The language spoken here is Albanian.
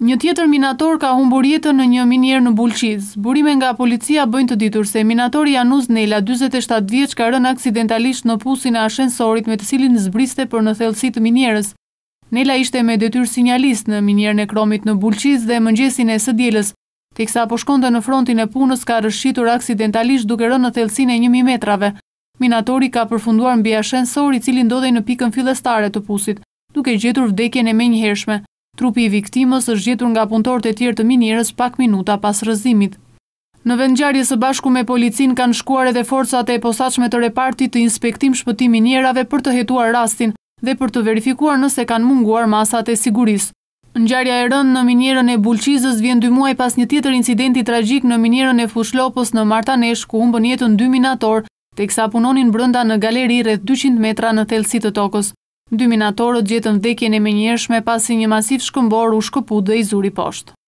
Një tjetër minator ka humbur jetën në një minier në Bulqiz. Burime nga policia bëjnë të ditur se minator Januz Nela, 27 vjeç, ka rënë aksidentalisht në pusin e ashensorit me të cilin zbriste për në thellësi minjerës. minierës. Nela ishte me detyrë sinjalist në minierën e kromit në Bulqiz dhe mëngjesin e së dielës, teksa po shkonte në frontin e punës ka rëshqitur aksidentalisht duke rënë në thellësinë e 1000 metrave. Minatori ka përfunduar mbi ashensor i cili ndodhej në pikën fillestare të pusit, duke gjetur vdekjen e menjëhershme. Trupi i viktimës është gjetur nga punëtorët e tjerë të minierës pak minuta pas rëzimit. Në vendjarje së bashku me policin kanë shkuar edhe forcat e posaqme të repartit të inspektim shpëti minierave për të hetuar rastin dhe për të verifikuar nëse kanë munguar masat e siguris. Në gjarja e rënd në minierën e bulqizës vjen dy muaj pas një tjetër incidenti tragik në minierën e fushlopës në Martanesh, ku umbën jetën dy minator, të kësa punonin brënda në galeri rrët 200 metra në thelsit të tokës. Dyminatorët gjetën vdekjen e menjëhershme pasi një masiv shkëmbor u shkëput dhe i zuri poshtë.